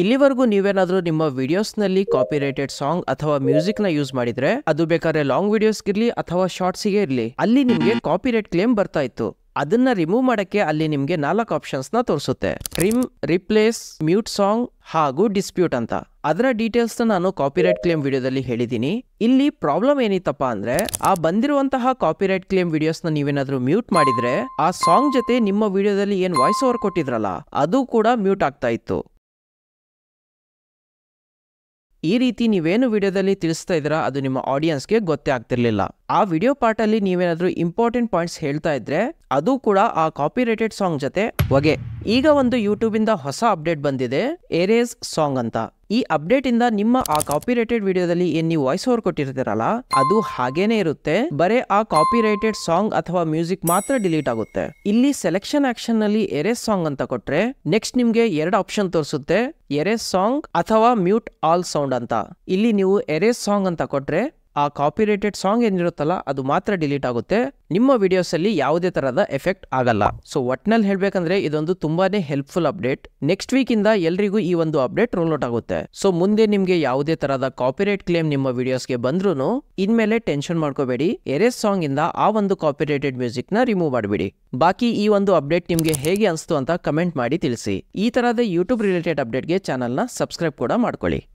ಇಲ್ಲಿವರೆಗೂ ನೀವೇನಾದ್ರೂ ನಿಮ್ಮ ವಿಡಿಯೋಸ್ನಲ್ಲಿ ಕಾಪಿ ರೈಟೆಡ್ ಸಾಂಗ್ ಅಥವಾ ಮ್ಯೂಸಿಕ್ ನ ಯೂಸ್ ಮಾಡಿದ್ರೆ ಅದು ಬೇಕಾದ್ರೆ ಲಾಂಗ್ ವಿಡಿಯೋಸ್ ಇರಲಿ ಅಥವಾ ಗೆ ಇರಲಿ ಅಲ್ಲಿ ನಿಮಗೆ ಕಾಪಿ ರೈಟ್ ಕ್ಲೇಮ್ ಬರ್ತಾ ಇತ್ತು ಅದನ್ನ ರಿಮೂವ್ ಮಾಡಕ್ಕೆ ಅಲ್ಲಿ ನಿಮಗೆ ನಾಲ್ಕು ಆಪ್ಷನ್ಸ್ ನ ತೋರಿಸುತ್ತೆ ಟ್ರಿಮ್ ರಿಪ್ಲೇಸ್ ಮ್ಯೂಟ್ ಸಾಂಗ್ ಹಾಗೂ ಡಿಸ್ಪ್ಯೂಟ್ ಅಂತ ಅದರ ಡೀಟೇಲ್ಸ್ ನಾನು ಕಾಪಿರೈಟ್ ಕ್ಲೇಮ್ ವಿಡಿಯೋದಲ್ಲಿ ಹೇಳಿದೀನಿ ಇಲ್ಲಿ ಪ್ರಾಬ್ಲಮ್ ಏನಿತ್ತಪ್ಪ ಅಂದ್ರೆ ಆ ಬಂದಿರುವಂತಹ ಕಾಪಿರೈಟ್ ಕ್ಲೇಮ್ ವಿಡಿಯೋಸ್ ನ ನೀವೇನಾದ್ರೂ ಮ್ಯೂಟ್ ಮಾಡಿದ್ರೆ ಆ ಸಾಂಗ್ ಜೊತೆ ನಿಮ್ಮ ವಿಡಿಯೋದಲ್ಲಿ ಏನ್ ವಾಯ್ಸ್ ಓವರ್ ಕೊಟ್ಟಿದ್ರಲ್ಲ ಅದು ಕೂಡ ಮ್ಯೂಟ್ ಆಗ್ತಾ ಇತ್ತು ಈ ರೀತಿ ನೀವೇನು ವಿಡಿಯೋದಲ್ಲಿ ತಿಳಿಸ್ತಾ ಇದ್ದೀರಾ ಅದು ನಿಮ್ಮ ಆಡಿಯನ್ಸ್ಗೆ ಗೊತ್ತೇ ಆಗ್ತಿರ್ಲಿಲ್ಲ ಆ ವಿಡಿಯೋ ಪಾರ್ಟಲ್ಲಿ ನೀವೇನಾದರೂ ಇಂಪಾರ್ಟೆಂಟ್ ಪಾಯಿಂಟ್ಸ್ ಹೇಳ್ತಾ ಇದ್ರೆ ಅದು ಕೂಡ ಆ ಕಾಪಿ ರೇಟೆಡ್ ಸಾಂಗ್ ಜೊತೆ ಹೊಗೆ ಈಗ ಒಂದು ಯೂಟ್ಯೂಬಿಂದ ಹೊಸ ಅಪ್ಡೇಟ್ ಬಂದಿದೆ ಏರೇಸ್ ಸಾಂಗ್ ಅಂತ ಈ ಅಪ್ಡೇಟ್ ಇಂದ ನಿಮ್ಮ ಆ ಕಾಪಿ ರೈಟೆಡ್ ವಿಡಿಯೋದಲ್ಲಿ ಏನ್ ನೀವು ವಾಯ್ಸ್ ಓವರ್ ಕೊಟ್ಟಿರ್ತೀರಲ್ಲ ಅದು ಹಾಗೇನೆ ಇರುತ್ತೆ ಬರೇ ಆ ಕಾಪಿ ರೈಟೆಡ್ ಸಾಂಗ್ ಅಥವಾ ಮ್ಯೂಸಿಕ್ ಮಾತ್ರ ಡಿಲೀಟ್ ಆಗುತ್ತೆ ಇಲ್ಲಿ ಸೆಲೆಕ್ಷನ್ ಆಕ್ಷನ್ ನಲ್ಲಿ ಎರೇ ಸಾಂಗ್ ಅಂತ ಕೊಟ್ರೆ ನೆಕ್ಸ್ಟ್ ನಿಮ್ಗೆ ಎರಡು ಆಪ್ಷನ್ ತೋರಿಸುತ್ತೆ ಎರೆಸ್ ಸಾಂಗ್ ಅಥವಾ ಮ್ಯೂಟ್ ಆಲ್ ಸೌಂಡ್ ಅಂತ ಇಲ್ಲಿ ನೀವು ಎರೆಸ್ ಸಾಂಗ್ ಅಂತ ಕೊಟ್ರೆ ಆ ಕಾಪಿರೇಟೆಡ್ ಸಾಂಗ್ ಏನಿರುತ್ತಲ್ಲ ಅದು ಮಾತ್ರ ಡಿಲೀಟ್ ಆಗುತ್ತೆ ನಿಮ್ಮ ಅಲ್ಲಿ ಯಾವುದೇ ಥರದ ಎಫೆಕ್ಟ್ ಆಗಲ್ಲ ಸೊ ಒಟ್ನಲ್ಲಿ ಹೇಳಬೇಕಂದ್ರೆ ಇದೊಂದು ತುಂಬಾನೇ ಹೆಲ್ಪ್ಫುಲ್ ಅಪ್ಡೇಟ್ ನೆಕ್ಸ್ಟ್ ವೀಕಿಂದ ಎಲ್ರಿಗೂ ಈ ಒಂದು ಅಪ್ಡೇಟ್ ರೋಲ್ ಔಟ್ ಆಗುತ್ತೆ ಸೊ ಮುಂದೆ ನಿಮಗೆ ಯಾವುದೇ ತರಹದ ಕಾಪಿರೇಟ್ ಕ್ಲೇಮ್ ನಿಮ್ಮ ವಿಡಿಯೋಸ್ಗೆ ಬಂದ್ರೂ ಇನ್ಮೇಲೆ ಟೆನ್ಷನ್ ಮಾಡ್ಕೋಬೇಡಿ ಎರೇಸ್ ಸಾಂಗ್ ಇಂದ ಆ ಒಂದು ಕಾಪಿರೇಟೆಡ್ ಮ್ಯೂಸಿಕ್ ನ ರಿಮೂವ್ ಮಾಡ್ಬಿಡಿ ಬಾಕಿ ಈ ಒಂದು ಅಪ್ಡೇಟ್ ನಿಮ್ಗೆ ಹೇಗೆ ಅನಿಸ್ತು ಅಂತ ಕಮೆಂಟ್ ಮಾಡಿ ತಿಳಿಸಿ ಈ ತರಹದ ಯೂಟ್ಯೂಬ್ ರಿಲೇಟೆಡ್ ಅಪ್ಡೇಟ್ಗೆ ನ ಸಬ್ಸ್ಕ್ರೈಬ್ ಕೂಡ ಮಾಡ್ಕೊಳ್ಳಿ